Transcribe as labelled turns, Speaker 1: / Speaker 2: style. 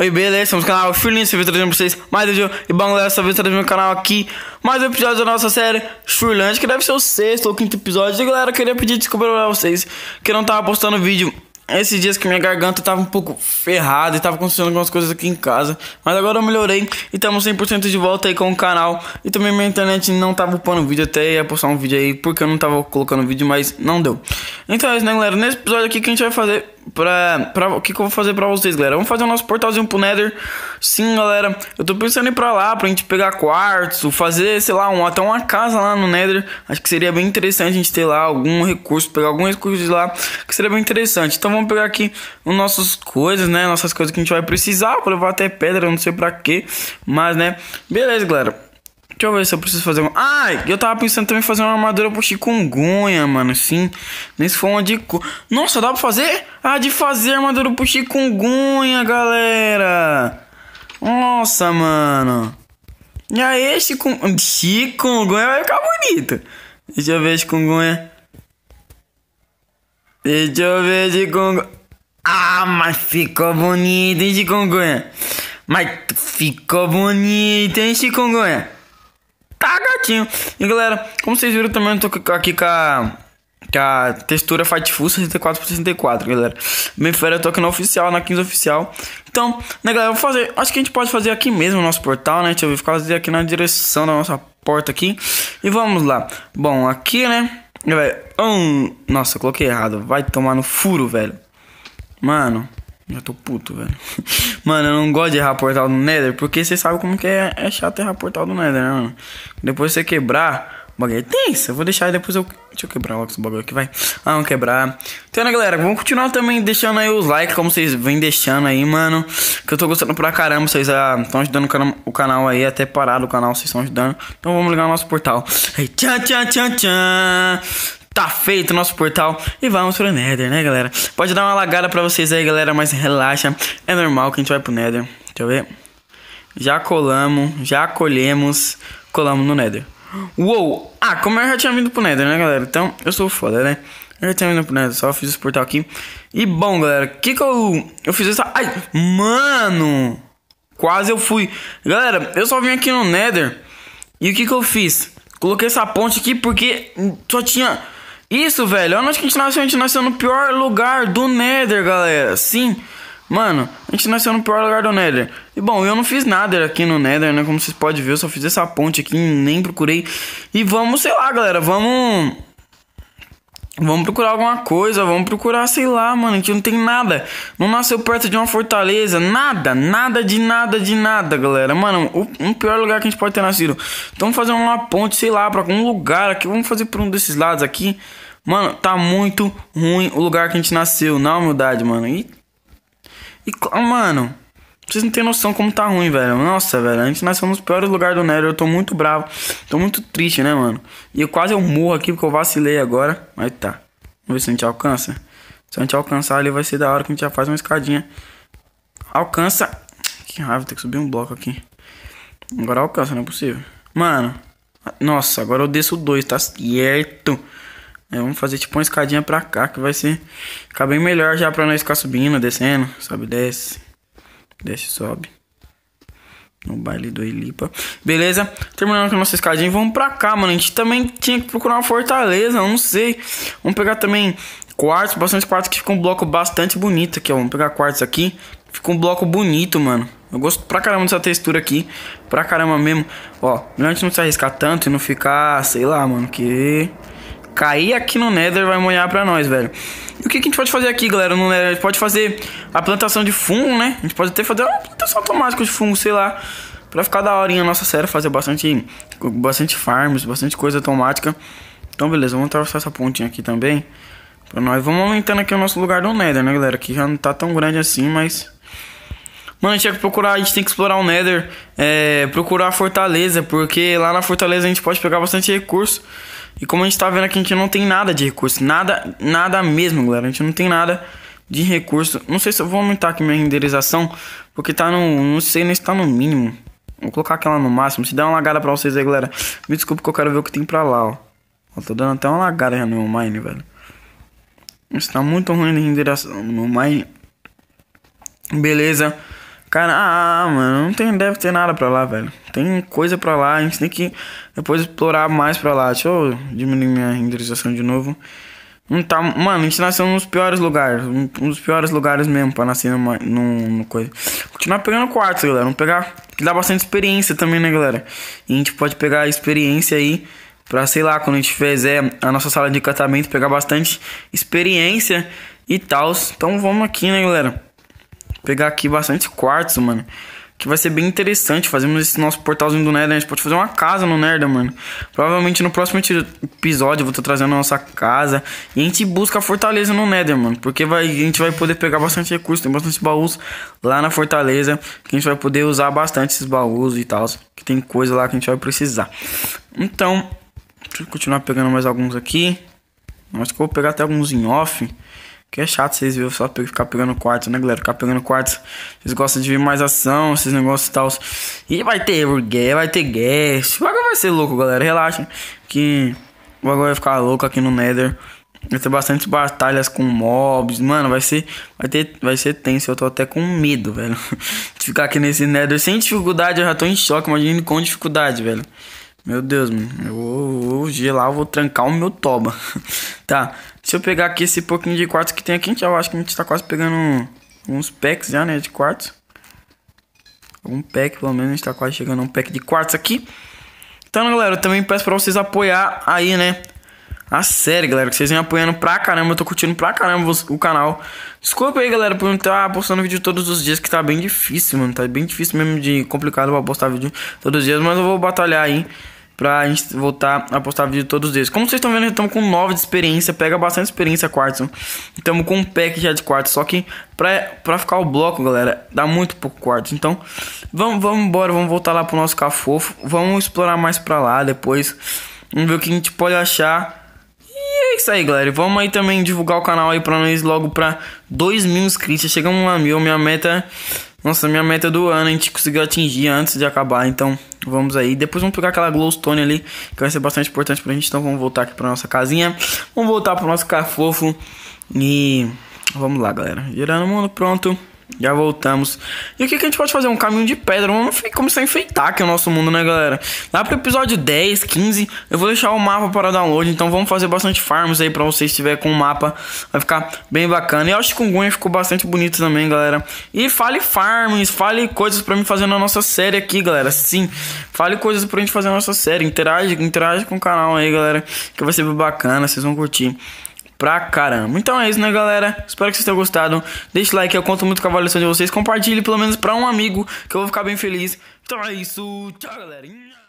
Speaker 1: Oi, beleza? Estamos no canal Filhinho, se trazendo pra vocês mais um vídeo. E bom, galera, essa vez trazendo no canal aqui mais um episódio da nossa série Sriland, que deve ser o sexto ou quinto episódio. E galera, eu queria pedir desculpa pra vocês que eu não tava postando vídeo esses dias que minha garganta tava um pouco ferrada e tava acontecendo algumas coisas aqui em casa. Mas agora eu melhorei e estamos 100% de volta aí com o canal. E também minha internet não tava upando vídeo, até ia postar um vídeo aí porque eu não tava colocando vídeo, mas não deu. Então é isso, né, galera? Nesse episódio aqui que a gente vai fazer pra... pra o que, que eu vou fazer pra vocês, galera? Vamos fazer o nosso portalzinho pro Nether. Sim, galera. Eu tô pensando em ir pra lá pra gente pegar quartzo, fazer, sei lá, um, até uma casa lá no Nether. Acho que seria bem interessante a gente ter lá algum recurso, pegar algum recurso de lá, que seria bem interessante. Então vamos pegar aqui as nossas coisas, né? Nossas coisas que a gente vai precisar. pra levar até pedra, não sei pra quê. Mas, né? Beleza, galera. Deixa eu ver se eu preciso fazer uma. Ai, eu tava pensando também em fazer uma armadura pro chikungunya, mano. Sim. nem se for uma de. Nossa, dá pra fazer? Ah, de fazer armadura pro chikungunya, galera. Nossa, mano. E aí, chikungunya. Chikungunya vai ficar bonito. Deixa eu ver, chikungunya. Deixa eu ver, chikungunya. Ah, mas ficou bonito, hein, chikungunya. Mas ficou bonito, hein, chikungunya tá gatinho. E galera, como vocês viram também, eu tô aqui com a, com a textura Fight Full 64 por 64 galera. Bem fera, eu tô aqui na oficial, na 15 oficial. Então, né, galera, vou fazer. Acho que a gente pode fazer aqui mesmo o nosso portal, né? Deixa eu fazer aqui na direção da nossa porta aqui. E vamos lá. Bom, aqui, né? Galera, um, nossa, coloquei errado. Vai tomar no furo, velho. Mano. Eu tô puto, velho. Mano, eu não gosto de errar portal do Nether, porque você sabe como que é, é chato errar portal do Nether, né, mano? Depois você quebrar, o bagulho é tenso. Eu vou deixar depois eu. Deixa eu quebrar logo esse bagulho aqui, vai. Ah, não quebrar. Então, né, galera? Vamos continuar também deixando aí os likes, como vocês vêm deixando aí, mano. Que eu tô gostando pra caramba. Vocês estão ah, ajudando o, cana o, canal aí, até parado o canal, vocês estão ajudando. Então vamos ligar o nosso portal. Aí, tchan, tchan, tchan, tchan tá feito o nosso portal e vamos pro Nether, né, galera? Pode dar uma lagada pra vocês aí, galera, mas relaxa. É normal que a gente vai pro Nether. Deixa eu ver. Já colamos, já colhemos, colamos no Nether. Uou! Ah, como eu já tinha vindo pro Nether, né, galera? Então, eu sou foda, né? Eu já tinha vindo pro Nether, só fiz esse portal aqui. E bom, galera, que que eu... Eu fiz essa... Ai, mano! Quase eu fui. Galera, eu só vim aqui no Nether. E o que que eu fiz? Coloquei essa ponte aqui porque só tinha... Isso, velho. olha acho que a gente nasceu. A gente nasceu no pior lugar do Nether, galera. Sim. Mano, a gente nasceu no pior lugar do Nether. E bom, eu não fiz nada aqui no Nether, né? Como vocês podem ver, eu só fiz essa ponte aqui, nem procurei. E vamos, sei lá, galera, vamos Vamos procurar alguma coisa, vamos procurar, sei lá, mano, a gente não tem nada. Não nasceu perto de uma fortaleza, nada, nada de nada de nada, galera. Mano, o um pior lugar que a gente pode ter nascido. Então vamos fazer uma ponte, sei lá, pra algum lugar aqui, vamos fazer por um desses lados aqui. Mano, tá muito ruim o lugar que a gente nasceu, na humildade, mano. E, e mano, vocês não têm noção como tá ruim, velho. Nossa, velho. Antes nós nasceu o pior lugar do nether Eu tô muito bravo. Tô muito triste, né, mano? E eu quase eu morro aqui porque eu vacilei agora. Mas tá. Vamos ver se a gente alcança. Se a gente alcançar ali, vai ser da hora que a gente já faz uma escadinha. Alcança. Que raiva, tem que subir um bloco aqui. Agora alcança, não é possível. Mano. Nossa, agora eu desço dois, tá certo. É, vamos fazer tipo uma escadinha pra cá que vai ser. Ficar bem melhor já pra nós ficar subindo, descendo. Sabe, desce desce sobe. No é baile do Elipa Beleza? Terminando com a nossa escadinha. Vamos pra cá, mano. A gente também tinha que procurar uma fortaleza. Não sei. Vamos pegar também quartos. Bastante quartos que ficam um bloco bastante bonito aqui, ó. Vamos pegar quartos aqui. Fica um bloco bonito, mano. Eu gosto pra caramba dessa textura aqui. Pra caramba mesmo. Ó, melhor é a gente não se arriscar tanto e não ficar, sei lá, mano, que cair aqui no Nether vai molhar pra nós, velho. E o que, que a gente pode fazer aqui, galera, no Nether? A gente pode fazer a plantação de fungo, né? A gente pode até fazer uma plantação automática de fungo, sei lá. Pra ficar da horinha a nossa série, fazer bastante, bastante farms, bastante coisa automática. Então, beleza, vamos atravessar essa pontinha aqui também. Pra nós, vamos aumentando aqui o nosso lugar no Nether, né, galera? Que já não tá tão grande assim, mas... Mano, a gente tem que procurar, a gente tem que explorar o Nether, é, procurar a fortaleza, porque lá na fortaleza a gente pode pegar bastante recurso. E como a gente tá vendo aqui, a gente não tem nada de recurso. Nada, nada mesmo, galera. A gente não tem nada de recurso. Não sei se eu vou aumentar aqui minha renderização, porque tá no... Não sei nem se tá no mínimo. Vou colocar aquela no máximo. Se der uma lagada pra vocês aí, galera, me desculpa que eu quero ver o que tem pra lá, ó. ó tô dando até uma lagada já no Mine, velho. Isso tá muito ruim de renderização no meu Mine. Beleza. Cara, ah, ah, mano, não tem, deve ter nada pra lá, velho. Tem coisa pra lá, a gente tem que depois explorar mais pra lá. Deixa eu diminuir minha renderização de novo. Não tá, mano, a gente nasceu nos piores lugares. Um, dos piores lugares mesmo pra nascer numa, numa, coisa. Continuar pegando quartos, galera. Vamos pegar. Que dá bastante experiência também, né, galera? E a gente pode pegar a experiência aí. Pra, sei lá, quando a gente fizer a nossa sala de encantamento, pegar bastante experiência e tal. Então vamos aqui, né, galera? pegar aqui bastante quartzo, mano. Que vai ser bem interessante. Fazemos esse nosso portalzinho do Nether. Né? A gente pode fazer uma casa no Nether, mano. Provavelmente no próximo episódio eu vou estar trazendo a nossa casa. E a gente busca a fortaleza no Nether, mano. Porque vai, a gente vai poder pegar bastante recursos. Tem bastante baús lá na fortaleza. Que a gente vai poder usar bastante esses baús e tal. Que tem coisa lá que a gente vai precisar. Então, deixa eu continuar pegando mais alguns aqui. Acho que eu vou pegar até alguns em off. Que é chato vocês verem só ficar pegando quartos, né, galera? Ficar pegando quartos. Vocês gostam de ver mais ação, esses negócios e tal. E vai ter guerra, vai ter guest. O bagulho vai ser louco, galera. Relaxa. Que o bagulho vai ficar louco aqui no Nether. Vai ter bastante batalhas com mobs. Mano, vai ser, vai ter, vai ser tenso. Eu tô até com medo, velho. De ficar aqui nesse Nether sem dificuldade. Eu já tô em choque. Imagina com dificuldade, velho. Meu Deus, mano. Eu vou gelar, eu vou trancar o meu toba. tá. Se eu pegar aqui esse pouquinho de quartzo que tem aqui, eu acho que a gente tá quase pegando uns packs já, né? De quartzo. Um pack, pelo menos, a gente tá quase chegando a um pack de quartzo aqui. Então, galera, eu também peço pra vocês apoiar aí, né? A série, galera, que vocês vêm apoiando pra caramba. Eu tô curtindo pra caramba o canal. Desculpa aí, galera, por não estar postando vídeo todos os dias, que tá bem difícil, mano. Tá bem difícil mesmo de complicado pra postar vídeo todos os dias, mas eu vou batalhar aí pra gente voltar a postar vídeo todos eles. dias. Como vocês estão vendo, estamos com 9 de experiência, pega bastante experiência quartzo. Estamos com um pack já de quartzo, só que pra, pra ficar o bloco, galera, dá muito pouco quartzo. Então, vamos, vamos embora, vamos voltar lá pro nosso cafofo, vamos explorar mais pra lá depois, vamos ver o que a gente pode achar. E é isso aí, galera. Vamos aí também divulgar o canal aí pra nós logo pra 2 mil inscritos. Chegamos a mil, minha meta... Nossa, minha meta do ano a gente conseguiu atingir antes de acabar, então... Vamos aí. Depois vamos pegar aquela glowstone ali, que vai ser bastante importante pra gente. Então vamos voltar aqui pra nossa casinha. Vamos voltar pro nosso carro fofo. E vamos lá, galera. Girando o mundo, pronto. Já voltamos. E o que, que a gente pode fazer? Um caminho de pedra. Vamos começar a enfeitar aqui o nosso mundo, né, galera? Lá pro episódio 10, 15, eu vou deixar o mapa para download. Então vamos fazer bastante farms aí pra vocês estiver com o mapa. Vai ficar bem bacana. E acho que o chikungunya ficou bastante bonito também, galera. E fale farms, fale coisas pra mim fazer na nossa série aqui, galera. Sim, fale coisas pra gente fazer na nossa série. Interage, interage com o canal aí, galera. Que vai ser bem bacana, vocês vão curtir pra caramba. Então é isso, né, galera? Espero que vocês tenham gostado. Deixe like, eu conto muito com a avaliação de vocês. Compartilhe pelo menos pra um amigo, que eu vou ficar bem feliz. Então é isso. Tchau, galerinha.